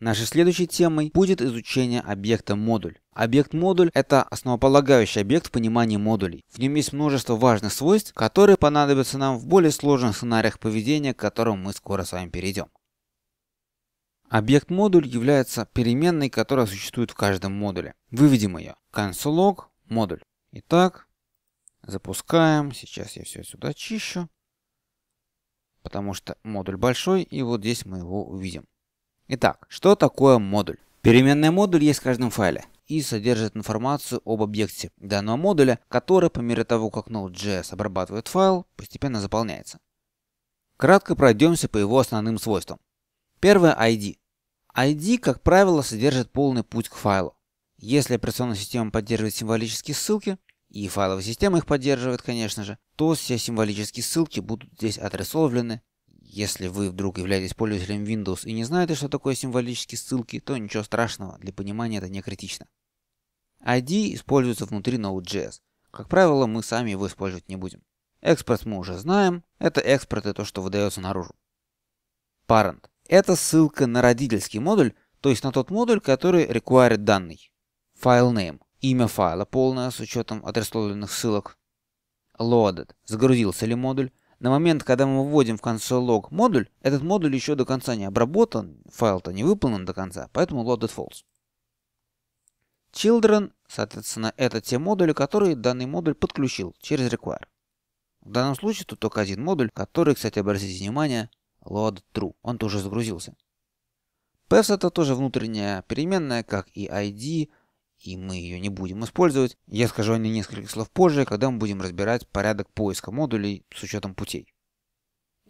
Нашей следующей темой будет изучение объекта модуль. Объект-модуль – это основополагающий объект в понимании модулей. В нем есть множество важных свойств, которые понадобятся нам в более сложных сценариях поведения, к которым мы скоро с вами перейдем. Объект-модуль является переменной, которая существует в каждом модуле. Выведем ее. Console.log модуль. Итак, запускаем. Сейчас я все сюда чищу, потому что модуль большой, и вот здесь мы его увидим. Итак, что такое модуль? Переменный модуль есть в каждом файле и содержит информацию об объекте данного модуля, который по мере того, как Node.js обрабатывает файл, постепенно заполняется. Кратко пройдемся по его основным свойствам. Первое ID. ID, как правило, содержит полный путь к файлу. Если операционная система поддерживает символические ссылки, и файловая система их поддерживает, конечно же, то все символические ссылки будут здесь отрисовлены если вы вдруг являетесь пользователем Windows и не знаете, что такое символические ссылки, то ничего страшного, для понимания это не критично. ID используется внутри Node.js. Как правило, мы сами его использовать не будем. Экспорт мы уже знаем, это экспорт и то, что выдается наружу. Parent – это ссылка на родительский модуль, то есть на тот модуль, который required данный. FileName имя файла полное с учетом отресловленных ссылок. Loaded – загрузился ли модуль на момент, когда мы вводим в консоль лог модуль, этот модуль еще до конца не обработан, файл-то не выполнен до конца, поэтому loaded false. Children, соответственно, это те модули, которые данный модуль подключил через require. В данном случае тут только один модуль, который, кстати, обратите внимание, load true. Он тоже загрузился. Path это тоже внутренняя переменная, как и ID, и мы ее не будем использовать. Я скажу о ней несколько слов позже, когда мы будем разбирать порядок поиска модулей с учетом путей.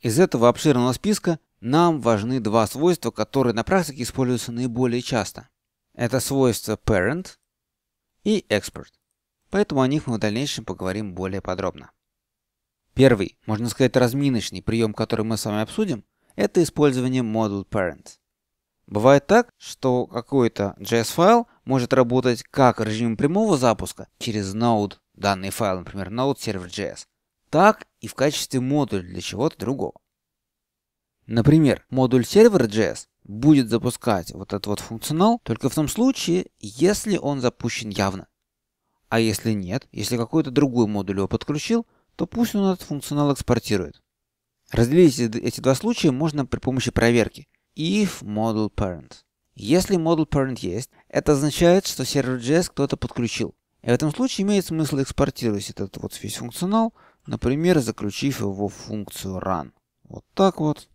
Из этого обширного списка нам важны два свойства, которые на практике используются наиболее часто. Это свойства parent и expert. Поэтому о них мы в дальнейшем поговорим более подробно. Первый, можно сказать, разминочный прием, который мы с вами обсудим, это использование модуль parent. Бывает так, что какой-то JS-файл может работать как режим прямого запуска через Node, данный файл, например, Node Server.js, так и в качестве модуля для чего-то другого. Например, модуль Server.js будет запускать вот этот вот функционал только в том случае, если он запущен явно. А если нет, если какой-то другой модуль его подключил, то пусть он этот функционал экспортирует. Разделить эти два случая можно при помощи проверки, if model parent. Если model parent есть, это означает, что сервер server.js кто-то подключил. И в этом случае имеет смысл экспортировать этот вот весь функционал, например, заключив его в функцию run. Вот так вот.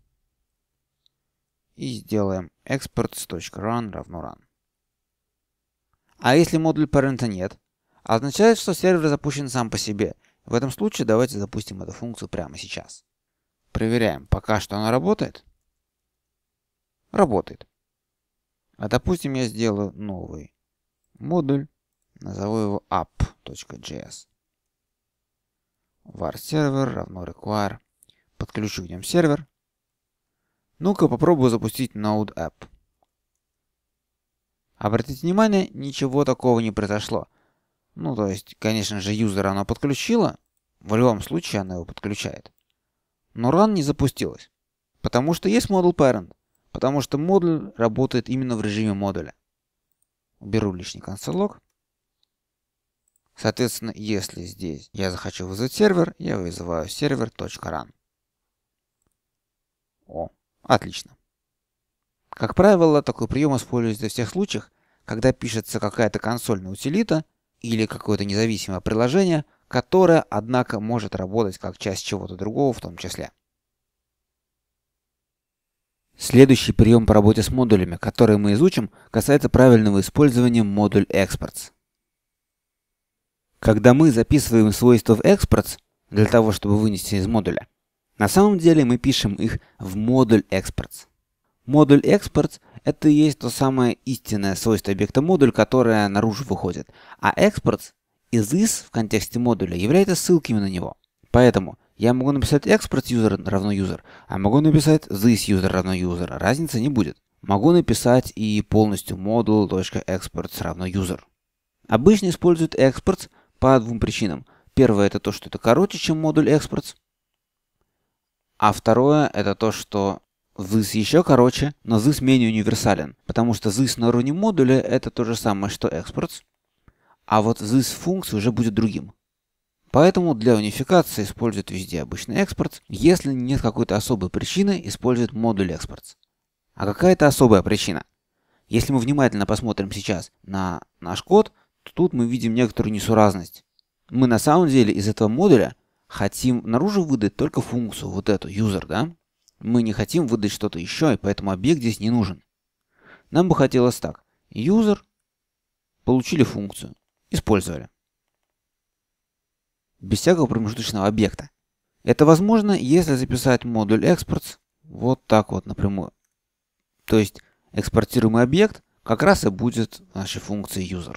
И сделаем export .run равно run. А если модуль parent нет, означает, что сервер запущен сам по себе. В этом случае давайте запустим эту функцию прямо сейчас. Проверяем, пока что она работает. Работает. А допустим, я сделаю новый модуль, назову его app.js. var server равно require. Подключу к ним сервер. Ну-ка попробую запустить Node App. Обратите внимание, ничего такого не произошло. Ну, то есть, конечно же, юзера она подключила. В любом случае она его подключает. Но run не запустилось, Потому что есть model parent. Потому что модуль работает именно в режиме модуля. Уберу лишний консолог. Соответственно, если здесь я захочу вызвать сервер, я вызываю server.run. О, отлично. Как правило, такой прием используется в тех случаях, когда пишется какая-то консольная утилита или какое-то независимое приложение, которое, однако, может работать как часть чего-то другого в том числе. Следующий прием по работе с модулями, который мы изучим, касается правильного использования модуль exports. Когда мы записываем свойства в exports для того, чтобы вынести из модуля, на самом деле мы пишем их в модуль exports. Модуль exports – это и есть то самое истинное свойство объекта модуль, которое наружу выходит, а exports из is в контексте модуля является ссылками на него. Поэтому я могу написать экспорт user равно user, а могу написать this user равно user. Разницы не будет. Могу написать и полностью model.exports равно user. Обычно используют exports по двум причинам. Первое это то, что это короче, чем модуль exports. А второе это то, что this еще короче, но this менее универсален. Потому что this на уровне модуля это то же самое, что exports. А вот this функция уже будет другим. Поэтому для унификации используют везде обычный экспорт. Если нет какой-то особой причины, используют модуль экспорт. А какая это особая причина? Если мы внимательно посмотрим сейчас на наш код, то тут мы видим некоторую несуразность. Мы на самом деле из этого модуля хотим наружу выдать только функцию, вот эту, user, да? Мы не хотим выдать что-то еще, и поэтому объект здесь не нужен. Нам бы хотелось так. User, получили функцию, использовали без всякого промежуточного объекта. Это возможно, если записать модуль exports вот так вот напрямую. То есть экспортируемый объект как раз и будет нашей функцией user.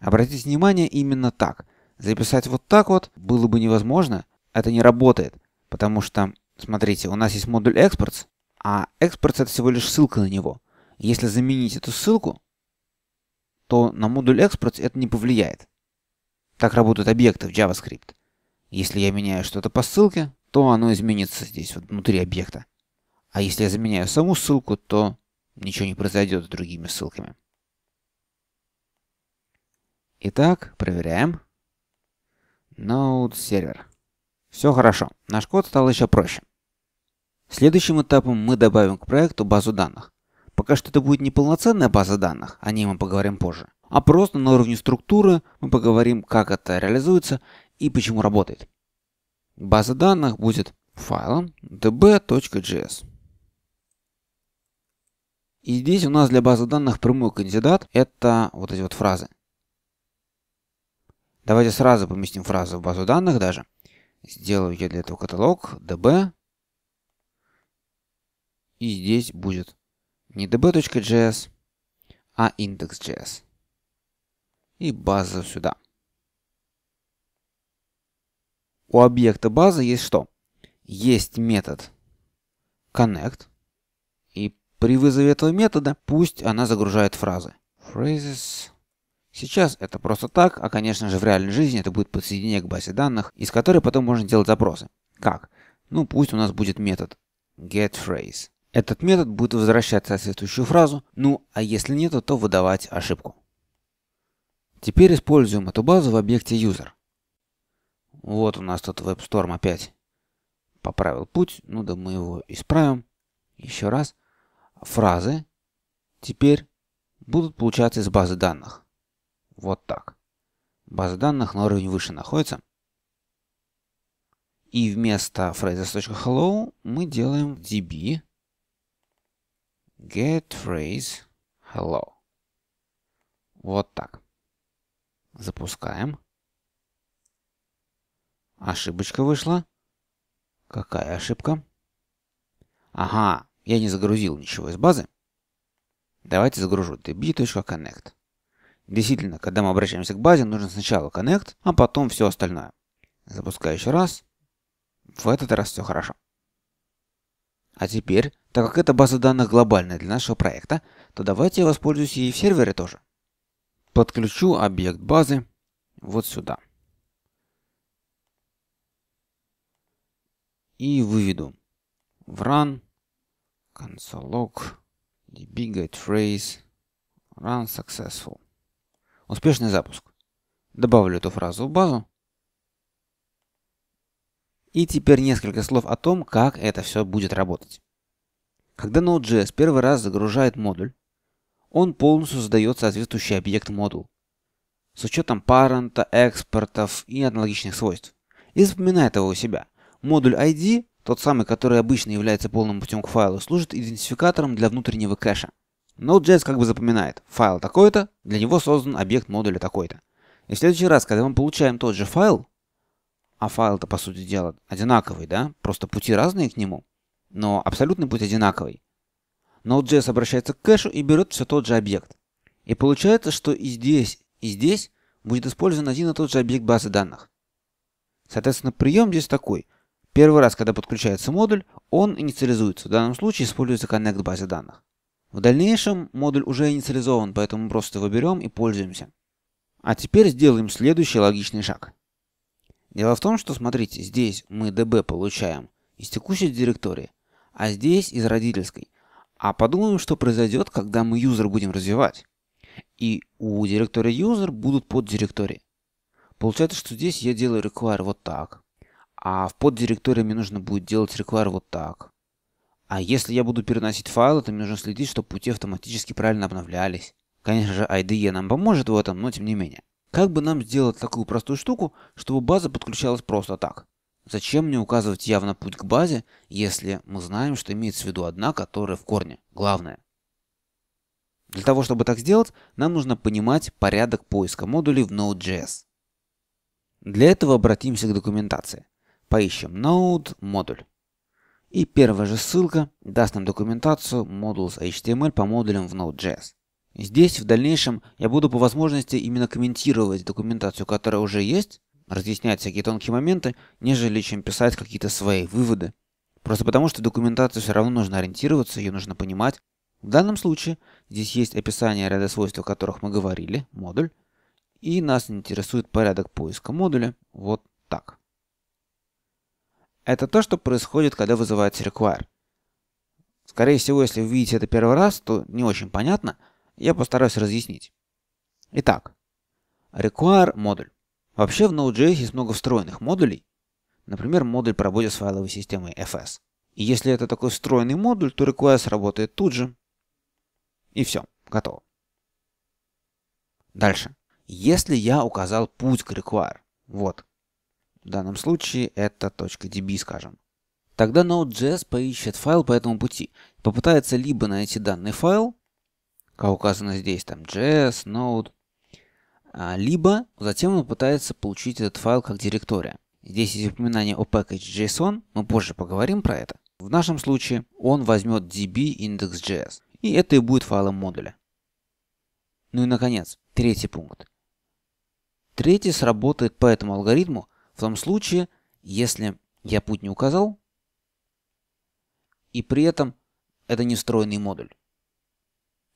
Обратите внимание, именно так. Записать вот так вот было бы невозможно, это не работает, потому что, смотрите, у нас есть модуль exports, а exports это всего лишь ссылка на него. Если заменить эту ссылку, то на модуль exports это не повлияет. Так работают объекты в JavaScript. Если я меняю что-то по ссылке, то оно изменится здесь, вот внутри объекта. А если я заменяю саму ссылку, то ничего не произойдет с другими ссылками. Итак, проверяем. Node сервер. Все хорошо. Наш код стал еще проще. Следующим этапом мы добавим к проекту базу данных. Пока что это будет не полноценная база данных, о ней мы поговорим позже а просто на уровне структуры мы поговорим, как это реализуется и почему работает. База данных будет файлом db.js. И здесь у нас для базы данных прямой кандидат – это вот эти вот фразы. Давайте сразу поместим фразу в базу данных даже. Сделаю я для этого каталог db. И здесь будет не db.js, а index.js и база сюда. У объекта база есть что? Есть метод connect, и при вызове этого метода пусть она загружает фразы. Phrases. Сейчас это просто так, а конечно же в реальной жизни это будет подсоединение к базе данных, из которой потом можно делать запросы. Как? Ну пусть у нас будет метод getPhrase. Этот метод будет возвращать соответствующую фразу, ну а если нет, то выдавать ошибку. Теперь используем эту базу в объекте user. Вот у нас тут WebStorm опять поправил путь. Ну да мы его исправим. Еще раз. Фразы теперь будут получаться из базы данных. Вот так. База данных на уровень выше находится. И вместо phrases.hello мы делаем db get phrase hello. Вот так. Запускаем. Ошибочка вышла. Какая ошибка? Ага, я не загрузил ничего из базы. Давайте загружу db.connect. Действительно, когда мы обращаемся к базе, нужно сначала connect, а потом все остальное. Запускаю еще раз. В этот раз все хорошо. А теперь, так как эта база данных глобальная для нашего проекта, то давайте я воспользуюсь и в сервере тоже подключу объект базы вот сюда. И выведу в run console.log dbgatetrace run successful. Успешный запуск. Добавлю эту фразу в базу. И теперь несколько слов о том, как это все будет работать. Когда Node.js первый раз загружает модуль, он полностью задает соответствующий объект модул с учетом парента, экспортов и аналогичных свойств. И запоминает его у себя. Модуль ID, тот самый, который обычно является полным путем к файлу, служит идентификатором для внутреннего кэша. Node.js как бы запоминает, файл такой-то, для него создан объект модуля такой-то. И в следующий раз, когда мы получаем тот же файл, а файл-то, по сути дела, одинаковый, да, просто пути разные к нему, но абсолютный путь одинаковый, Node.js обращается к кэшу и берет все тот же объект. И получается, что и здесь, и здесь будет использован один и тот же объект базы данных. Соответственно, прием здесь такой. Первый раз, когда подключается модуль, он инициализуется. В данном случае используется connect базе данных. В дальнейшем модуль уже инициализован, поэтому просто его берем и пользуемся. А теперь сделаем следующий логичный шаг. Дело в том, что, смотрите, здесь мы db получаем из текущей директории, а здесь из родительской а подумаем, что произойдет, когда мы юзер будем развивать. И у директории юзер будут поддиректории. Получается, что здесь я делаю require вот так, а в поддиректории мне нужно будет делать require вот так. А если я буду переносить файлы, то мне нужно следить, чтобы пути автоматически правильно обновлялись. Конечно же, IDE нам поможет в этом, но тем не менее. Как бы нам сделать такую простую штуку, чтобы база подключалась просто так? Зачем мне указывать явно путь к базе, если мы знаем, что имеется в виду одна, которая в корне, главная? Для того, чтобы так сделать, нам нужно понимать порядок поиска модулей в Node.js. Для этого обратимся к документации. Поищем Node модуль. И первая же ссылка даст нам документацию modules.html по модулям в Node.js. Здесь в дальнейшем я буду по возможности именно комментировать документацию, которая уже есть, разъяснять всякие тонкие моменты, нежели чем писать какие-то свои выводы. Просто потому, что документацию все равно нужно ориентироваться, ее нужно понимать. В данном случае здесь есть описание ряда свойств, о которых мы говорили, модуль, и нас интересует порядок поиска модуля вот так. Это то, что происходит, когда вызывается require. Скорее всего, если вы видите это первый раз, то не очень понятно, я постараюсь разъяснить. Итак, require модуль. Вообще в Node.js есть много встроенных модулей, например, модуль по работе с файловой системой FS. И если это такой встроенный модуль, то request работает тут же. И все, готово. Дальше. Если я указал путь к require, вот, в данном случае это .db, скажем, тогда Node.js поищет файл по этому пути, попытается либо найти данный файл, как указано здесь, там js, node, а, либо затем он пытается получить этот файл как директория. Здесь есть упоминание о package.json, мы позже поговорим про это. В нашем случае он возьмет db index.js, и это и будет файлом модуля. Ну и наконец, третий пункт. Третий сработает по этому алгоритму в том случае, если я путь не указал, и при этом это не встроенный модуль.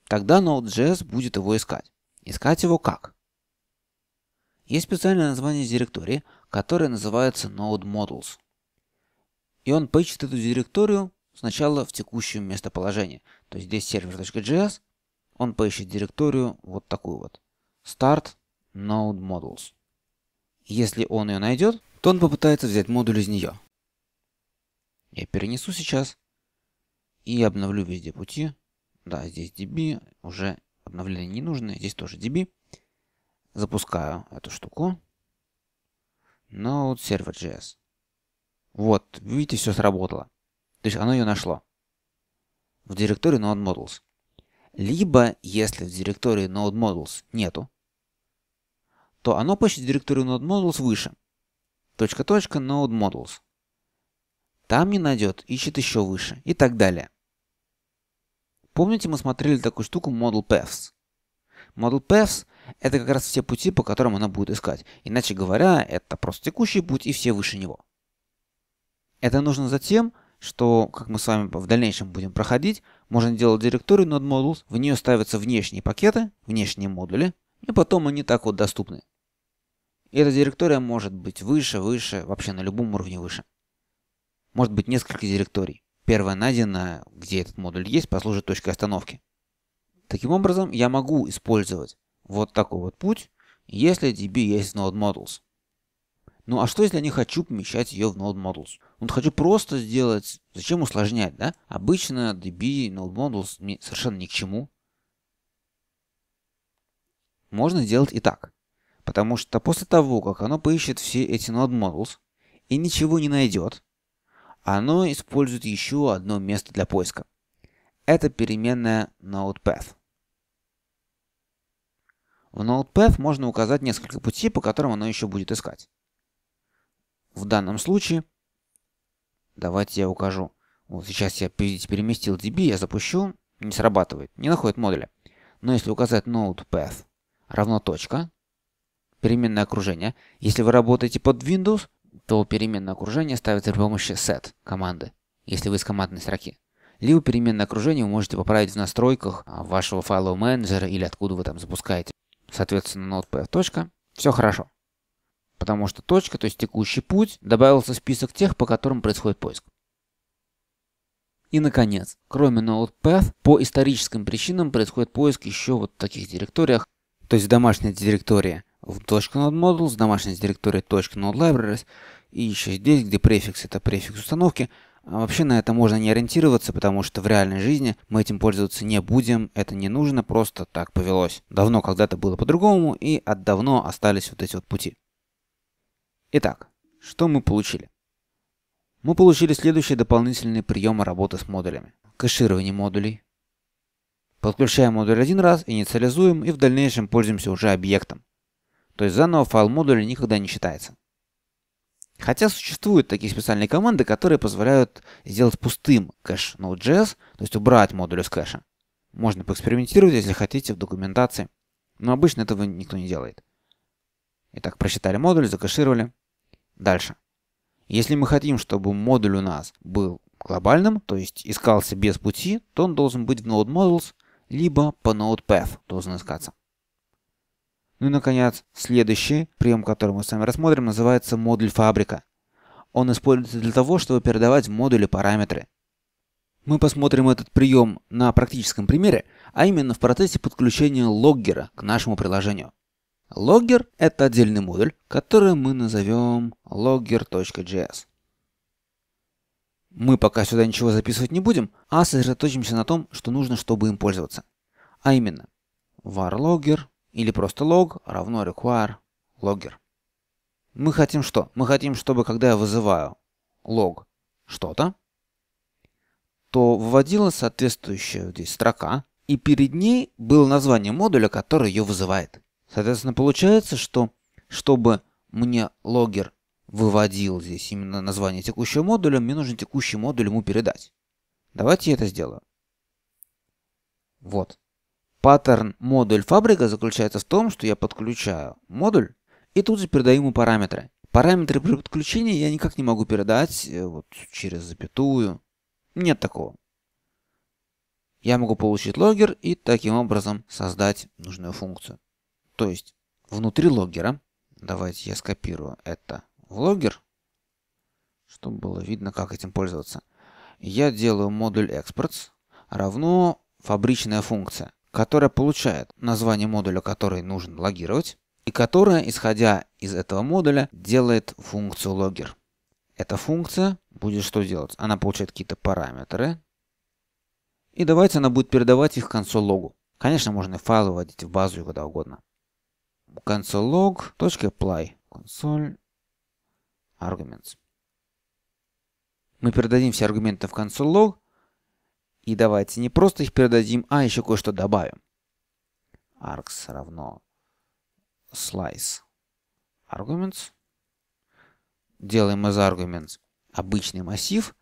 Тогда Node.js будет его искать. Искать его как? Есть специальное название директории, которое называется Node Models. И он поищет эту директорию сначала в текущем местоположении. То есть здесь server.js, он поищет директорию вот такую вот. Start Node Models. Если он ее найдет, то он попытается взять модуль из нее. Я перенесу сейчас и обновлю везде пути. Да, здесь DB, уже обновление не нужно, здесь тоже DB. Запускаю эту штуку. Node Server.js. Вот, видите, все сработало. То есть оно ее нашло. В директории Node Models. Либо, если в директории Node Models нету, то оно поищет директорию Node Models выше. Точка точка Node Models. Там не найдет, ищет еще выше и так далее. Помните, мы смотрели такую штуку Model Paths. Model Paths это как раз все пути, по которым она будет искать. Иначе говоря, это просто текущий путь и все выше него. Это нужно за тем, что, как мы с вами в дальнейшем будем проходить, можно делать директорию над Modules, в нее ставятся внешние пакеты, внешние модули, и потом они так вот доступны. И эта директория может быть выше, выше, вообще на любом уровне выше. Может быть несколько директорий. Первая найдена, где этот модуль есть, послужит точкой остановки. Таким образом, я могу использовать вот такой вот путь, если DB есть Node Models. Ну а что, если я не хочу помещать ее в Node Models? Вот хочу просто сделать, зачем усложнять, да? Обычно DB Node Models мне совершенно ни к чему. Можно сделать и так. Потому что после того, как оно поищет все эти Node Models и ничего не найдет, оно использует еще одно место для поиска. Это переменная NodePath. В NodePath можно указать несколько путей, по которым оно еще будет искать. В данном случае, давайте я укажу. Вот сейчас я переместил DB, я запущу, не срабатывает, не находит модуля. Но если указать NodePath равно точка, переменное окружение. Если вы работаете под Windows, то переменное окружение ставится при помощи set команды, если вы из командной строки. Либо переменное окружение вы можете поправить в настройках а, вашего файлового менеджера или откуда вы там запускаете соответственно, notepad все хорошо. Потому что точка, то есть текущий путь, добавился в список тех, по которым происходит поиск. И, наконец, кроме NodePath, по историческим причинам происходит поиск еще вот в таких директориях. То есть домашняя директория в .NodeModels, домашняя директория .NodeLibraries, и еще здесь, где префикс – это префикс установки – а вообще на это можно не ориентироваться, потому что в реальной жизни мы этим пользоваться не будем, это не нужно, просто так повелось. Давно когда-то было по-другому, и от давно остались вот эти вот пути. Итак, что мы получили? Мы получили следующие дополнительные приемы работы с модулями. Кэширование модулей. Подключаем модуль один раз, инициализуем и в дальнейшем пользуемся уже объектом. То есть заново файл модуля никогда не считается. Хотя существуют такие специальные команды, которые позволяют сделать пустым кэш Node.js, то есть убрать модуль из кэша. Можно поэкспериментировать, если хотите, в документации. Но обычно этого никто не делает. Итак, просчитали модуль, закэшировали. Дальше. Если мы хотим, чтобы модуль у нас был глобальным, то есть искался без пути, то он должен быть в node models, либо по node path должен искаться. Ну и, наконец, следующий прием, который мы с вами рассмотрим, называется модуль фабрика. Он используется для того, чтобы передавать в модуле параметры. Мы посмотрим этот прием на практическом примере, а именно в процессе подключения логгера к нашему приложению. Логгер – это отдельный модуль, который мы назовем logger.js. Мы пока сюда ничего записывать не будем, а сосредоточимся на том, что нужно, чтобы им пользоваться. А именно, var logger или просто log равно require logger. Мы хотим что? Мы хотим, чтобы когда я вызываю log что-то, то вводилась соответствующая здесь строка, и перед ней было название модуля, который ее вызывает. Соответственно, получается, что чтобы мне логер выводил здесь именно название текущего модуля, мне нужно текущий модуль ему передать. Давайте я это сделаю. Вот. Паттерн модуль фабрика заключается в том, что я подключаю модуль и тут же передаю ему параметры. Параметры при подключении я никак не могу передать э, вот, через запятую. Нет такого. Я могу получить логер и таким образом создать нужную функцию. То есть внутри логера, давайте я скопирую это в логер, чтобы было видно, как этим пользоваться. Я делаю модуль exports равно фабричная функция которая получает название модуля, который нужно логировать, и которая, исходя из этого модуля, делает функцию логер. Эта функция будет что делать? Она получает какие-то параметры, и давайте она будет передавать их в консоль логу. Конечно, можно и файлы вводить в базу и куда угодно. Console log .apply console arguments. Мы передадим все аргументы в console log, и давайте не просто их передадим, а еще кое-что добавим. Arcs равно slice arguments. Делаем из arguments обычный массив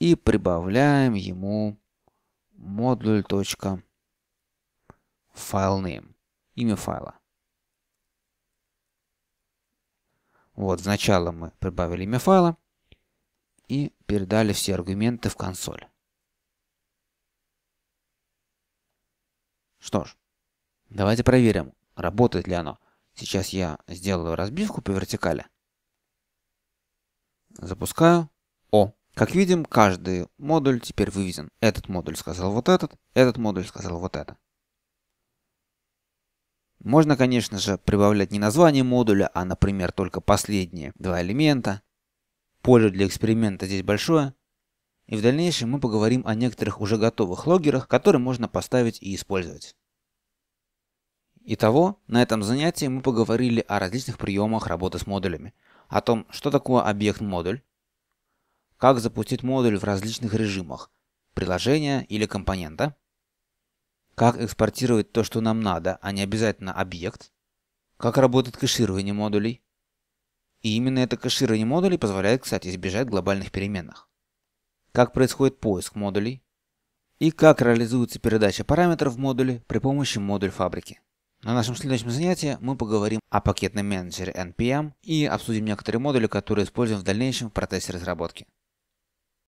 и прибавляем ему модуль .filename, имя файла. Вот, сначала мы прибавили имя файла и передали все аргументы в консоль. Что ж, давайте проверим, работает ли оно. Сейчас я сделаю разбивку по вертикали. Запускаю. О, как видим, каждый модуль теперь выведен. Этот модуль сказал вот этот, этот модуль сказал вот это. Можно, конечно же, прибавлять не название модуля, а, например, только последние два элемента. Поле для эксперимента здесь большое, и в дальнейшем мы поговорим о некоторых уже готовых логерах, которые можно поставить и использовать. Итого, на этом занятии мы поговорили о различных приемах работы с модулями, о том, что такое объект-модуль, как запустить модуль в различных режимах, приложения или компонента, как экспортировать то, что нам надо, а не обязательно объект, как работает кэширование модулей. И именно это кэширование модулей позволяет, кстати, избежать глобальных переменных как происходит поиск модулей и как реализуется передача параметров в модуле при помощи модуль фабрики. На нашем следующем занятии мы поговорим о пакетном менеджере NPM и обсудим некоторые модули, которые используем в дальнейшем в процессе разработки.